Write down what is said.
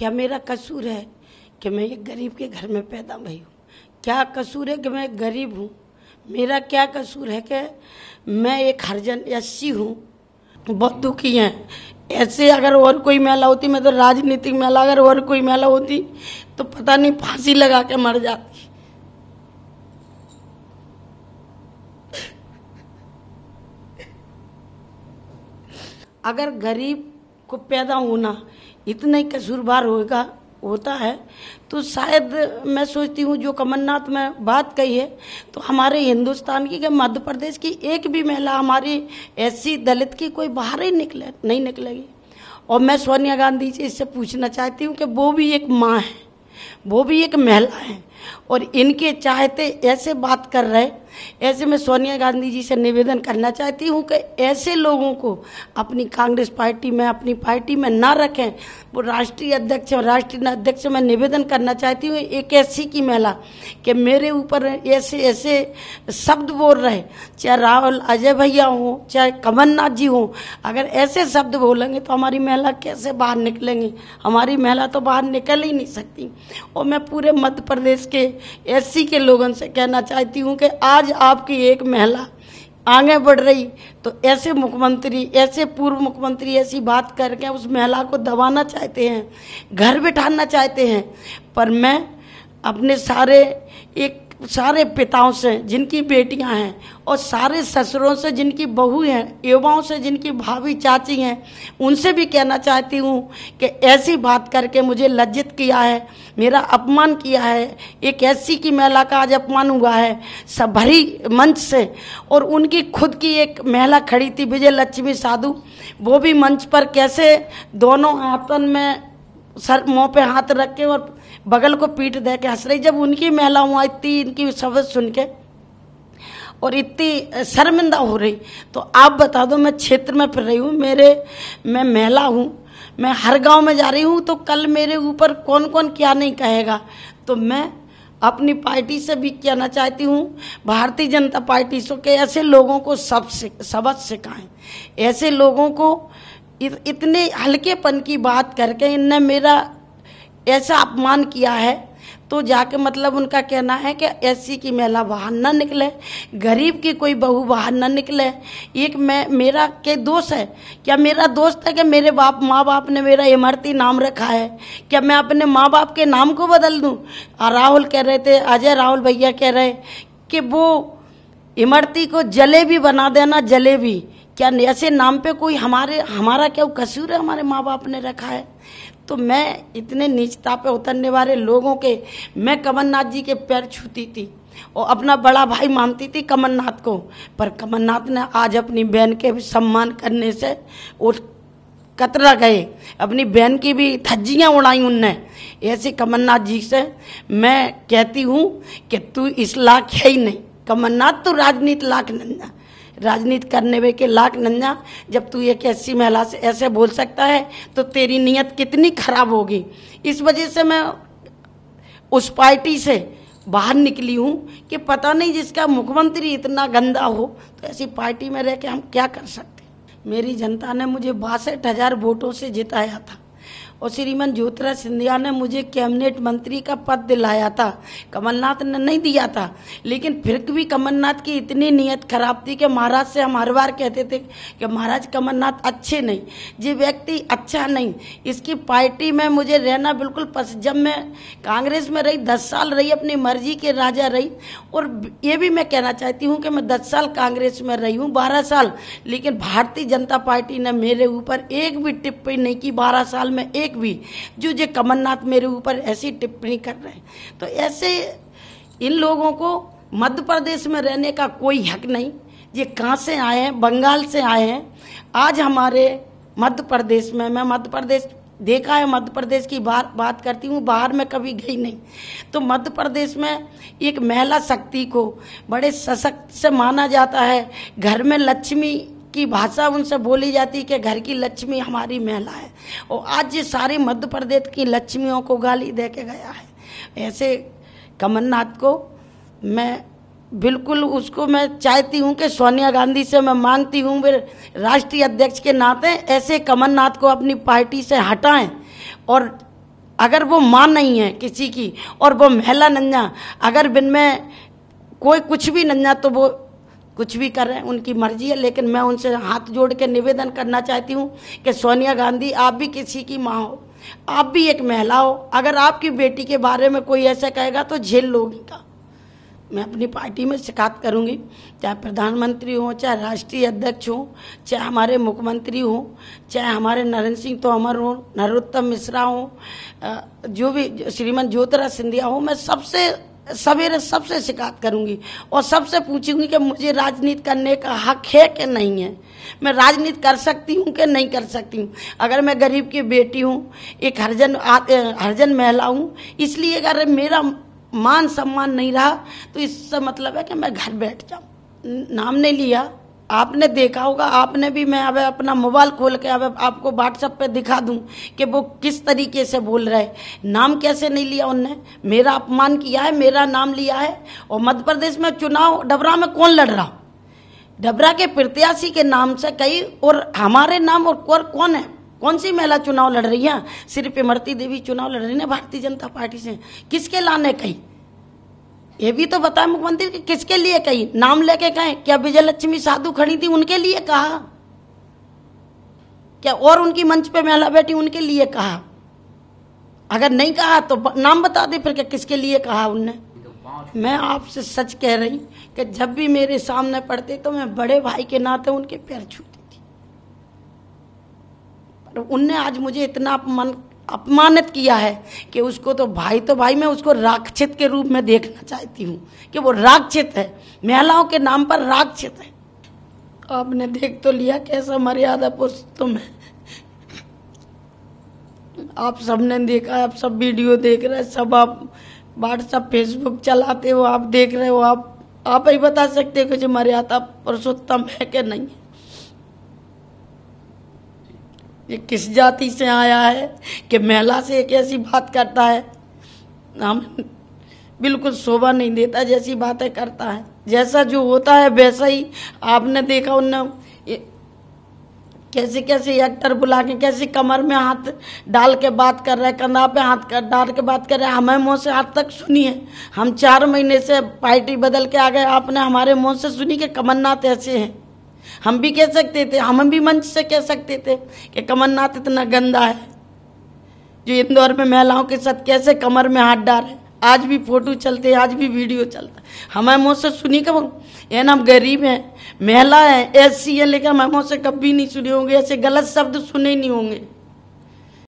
क्या मेरा कसूर है कि मैं एक गरीब के घर में पैदा भई हूँ क्या कसूर है कि मैं गरीब हूँ मेरा क्या कसूर है कि मैं एक हरजन यस्सी हूँ बहुत दुखी हैं ऐसे अगर और कोई महिला होती मैं तो राजनीतिक महिला अगर और कोई महिला होती तो पता नहीं फांसी लगा के मर जाती अगर गरीब को पैदा होना इतने कसूरबार होगा होता है तो शायद मैं सोचती हूँ जो कमलनाथ में बात कही है तो हमारे हिंदुस्तान की क्या मध्य प्रदेश की एक भी महिला हमारी ऐसी दलित की कोई बाहर ही निकले नहीं निकलेगी और मैं सोनिया गांधी जी इससे पूछना चाहती हूँ कि वो भी एक माँ है वो भी एक महिला है और इनके चाहते ऐसे बात कर रहे ऐसे में सोनिया गांधी जी से निवेदन करना चाहती हूँ कि ऐसे लोगों को अपनी कांग्रेस पार्टी में अपनी पार्टी में ना रखें वो राष्ट्रीय अध्यक्ष और राष्ट्रीय अध्यक्ष में निवेदन करना चाहती हूँ एक ऐसी की महिला कि मेरे ऊपर ऐसे ऐसे शब्द बोल रहे चाहे राहुल अजय भैया हों चाहे कमलनाथ जी हों अगर ऐसे शब्द बोलेंगे तो हमारी महिला कैसे बाहर निकलेंगी हमारी महिला तो बाहर निकल ही नहीं सकती और मैं पूरे मध्य प्रदेश के एस के लोगों से कहना चाहती हूँ कि आज आज आपकी एक महिला आगे बढ़ रही तो ऐसे मुख्यमंत्री ऐसे पूर्व मुख्यमंत्री ऐसी बात करके उस महिला को दबाना चाहते हैं घर बिठाना चाहते हैं पर मैं अपने सारे एक सारे पिताओं से जिनकी बेटियां हैं और सारे ससुरों से जिनकी बहू हैं युवाओं से जिनकी भाभी चाची हैं उनसे भी कहना चाहती हूँ कि ऐसी बात करके मुझे लज्जित किया है मेरा अपमान किया है एक ऐसी की महिला का आज अपमान हुआ है सब भरी मंच से और उनकी खुद की एक महिला खड़ी थी विजय लक्ष्मी साधु वो भी मंच पर कैसे दोनों आतन में सर मुंह पे हाथ रख के और बगल को पीट दे के हंस रही जब उनकी महिलाओं आई इतनी इनकी शब्द सुन के और इतनी शर्मिंदा हो रही तो आप बता दो मैं क्षेत्र में फिर रही हूँ मेरे मैं महिला हूँ मैं हर गांव में जा रही हूँ तो कल मेरे ऊपर कौन कौन क्या नहीं कहेगा तो मैं अपनी पार्टी से भी कहना चाहती हूँ भारतीय जनता पार्टी से के ऐसे लोगों को सब सिक, सबक सिखाएं ऐसे लोगों को इतने हल्केपन की बात करके इनने मेरा ऐसा अपमान किया है तो जाके मतलब उनका कहना है कि ऐसी की महिला बाहर ना निकले गरीब की कोई बहू बाहर ना निकले एक मैं मेरा के दोष है क्या मेरा दोस्त है कि मेरे बाप माँ बाप ने मेरा इमरती नाम रखा है क्या मैं अपने माँ बाप के नाम को बदल दूँ राहुल कह रहे थे अजय राहुल भैया कह रहे कि वो इमरती को जलेबी बना देना जलेबी क्या ऐसे नाम पे कोई हमारे हमारा क्या कसूर है हमारे माँ बाप ने रखा है तो मैं इतने नीचता पे उतरने वाले लोगों के मैं कमलनाथ जी के पैर छूती थी और अपना बड़ा भाई मानती थी कमलनाथ को पर कमलनाथ ने आज अपनी बहन के सम्मान करने से और कतरा गए अपनी बहन की भी थज्जियाँ उड़ाई उनने ऐसे कमलनाथ जी से मैं कहती हूँ कि तू इस लाख है ही नहीं कमलनाथ तो राजनीति लाख नंदा राजनीति करने वे के लाख नंजा जब तू एक ऐसी महिला से ऐसे बोल सकता है तो तेरी नीयत कितनी खराब होगी इस वजह से मैं उस पार्टी से बाहर निकली हूँ कि पता नहीं जिसका मुख्यमंत्री इतना गंदा हो तो ऐसी पार्टी में रह के हम क्या कर सकते मेरी जनता ने मुझे बासठ हज़ार वोटों से जिताया था और श्रीमन ज्योतिराज सिंधिया ने मुझे कैबिनेट मंत्री का पद दिलाया था कमलनाथ ने नहीं दिया था लेकिन फिर भी कमलनाथ की इतनी नीयत खराब थी कि महाराज से हम हर बार कहते थे कि महाराज कमलनाथ अच्छे नहीं ये व्यक्ति अच्छा नहीं इसकी पार्टी में मुझे रहना बिल्कुल पस जब मैं कांग्रेस में रही दस साल रही अपनी मर्जी के राजा रही और ये भी मैं कहना चाहती हूँ कि मैं दस साल कांग्रेस में रही हूँ बारह साल लेकिन भारतीय जनता पार्टी ने मेरे ऊपर एक भी टिप्पणी नहीं की बारह साल में एक एक भी जो ये कमलनाथ मेरे ऊपर ऐसी टिप्पणी कर रहे हैं तो ऐसे इन लोगों को मध्य प्रदेश में रहने का कोई हक नहीं ये कहाँ से आए हैं बंगाल से आए हैं आज हमारे मध्य प्रदेश में मैं मध्य प्रदेश देखा है मध्य प्रदेश की बात बात करती हूँ बाहर में कभी गई नहीं तो मध्य प्रदेश में एक महिला शक्ति को बड़े सशक्त से माना जाता है घर में लक्ष्मी की भाषा उनसे बोली जाती कि घर की लक्ष्मी हमारी महिला है और आज ये सारे मध्य प्रदेश की लक्ष्मियों को गाली दे के गया है ऐसे कमलनाथ को मैं बिल्कुल उसको मैं चाहती हूँ कि सोनिया गांधी से मैं मांगती हूँ फिर राष्ट्रीय अध्यक्ष के नाते ऐसे कमलनाथ को अपनी पार्टी से हटाएं और अगर वो माँ नहीं है किसी की और वो महिला नन्जा अगर बिन में कोई कुछ भी नन्जा तो वो कुछ भी कर रहे हैं उनकी मर्जी है लेकिन मैं उनसे हाथ जोड़ के निवेदन करना चाहती हूँ कि सोनिया गांधी आप भी किसी की माँ हो आप भी एक महिला हो अगर आपकी बेटी के बारे में कोई ऐसा कहेगा तो झेल लोगी का मैं अपनी पार्टी में शिकायत करूंगी चाहे प्रधानमंत्री हों चाहे राष्ट्रीय अध्यक्ष हों चाहे हमारे मुख्यमंत्री हों चाहे हमारे नरेंद्र सिंह तोमर हों नरोत्तम मिश्रा हों जो भी श्रीमन ज्योतिरा सिंधिया हो मैं सबसे सवेरे सबसे शिकायत करूंगी और सबसे पूछूंगी कि मुझे राजनीति करने का हक है कि नहीं है मैं राजनीति कर सकती हूँ कि नहीं कर सकती हूँ अगर मैं गरीब की बेटी हूँ एक हरजन हरजन महिला हूँ इसलिए अगर मेरा मान सम्मान नहीं रहा तो इससे मतलब है कि मैं घर बैठ जाऊँ नाम नहीं लिया आपने देखा होगा आपने भी मैं अब अपना मोबाइल खोल के अब आपको व्हाट्सएप पे दिखा दूं कि वो किस तरीके से बोल रहे नाम कैसे नहीं लिया उनने मेरा अपमान किया है मेरा नाम लिया है और मध्य प्रदेश में चुनाव डबरा में कौन लड़ रहा डबरा के प्रत्याशी के नाम से कई और हमारे नाम और, कौर कौन है कौन सी महिला चुनाव लड़ रही है सिर्फ इमरती देवी चुनाव लड़ रही है भारतीय जनता पार्टी से किसके लाने कही ये भी तो बताए मुख्यमंत्री कि किसके लिए कही नाम लेके कहें क्या विजय लक्ष्मी साधु खड़ी थी उनके लिए कहा क्या और उनकी मंच पे महिला बैठी उनके लिए कहा अगर नहीं कहा तो नाम बता दे फिर क्या किसके लिए कहा उनने मैं आपसे सच कह रही कि जब भी मेरे सामने पड़ते तो मैं बड़े भाई के नाते उनके पैर छूती थी पर उनने आज मुझे इतना अपमान अपमानित किया है कि उसको तो भाई तो भाई मैं उसको राक्षित के रूप में देखना चाहती हूँ कि वो राक्षित है महिलाओं के नाम पर राक्षित है आपने देख तो लिया कैसा मर्यादा पुरुष तुम है आप सबने देखा आप सब वीडियो देख रहे हैं सब आप व्हाट्सअप फेसबुक चलाते हो आप देख रहे हो आप आप ही बता सकते हो कि मर्यादा पुरुषोत्तम है कि नहीं ये किस जाति से आया है कि महिला से एक ऐसी बात करता है हम बिल्कुल शोभा नहीं देता जैसी बातें करता है जैसा जो होता है वैसा ही आपने देखा उन कैसे कैसे एक्टर बुला के कैसे कमर में हाथ डाल के बात कर रहे हैं कंधा पे हाथ कर डाल के बात कर रहे हैं हमें मुंह से हाथ तक सुनी है हम चार महीने से पार्टी बदल के आ गए आपने हमारे मुंह से सुनी कि कमरनाथ ऐसे हैं हम भी कह सकते थे हम भी मंच से कह सकते थे कि कमलनाथ इतना गंदा है जो इंदौर में महिलाओं के साथ कैसे कमर में हाथ डाले आज भी फोटो चलते हैं आज भी वीडियो चलता है हमारे मुँह से सुनी कब ये ना हम गरीब हैं महिला हैं ऐसी है लेकिन हमारे मुँह से कभी नहीं सुने होंगे ऐसे गलत शब्द सुने नहीं होंगे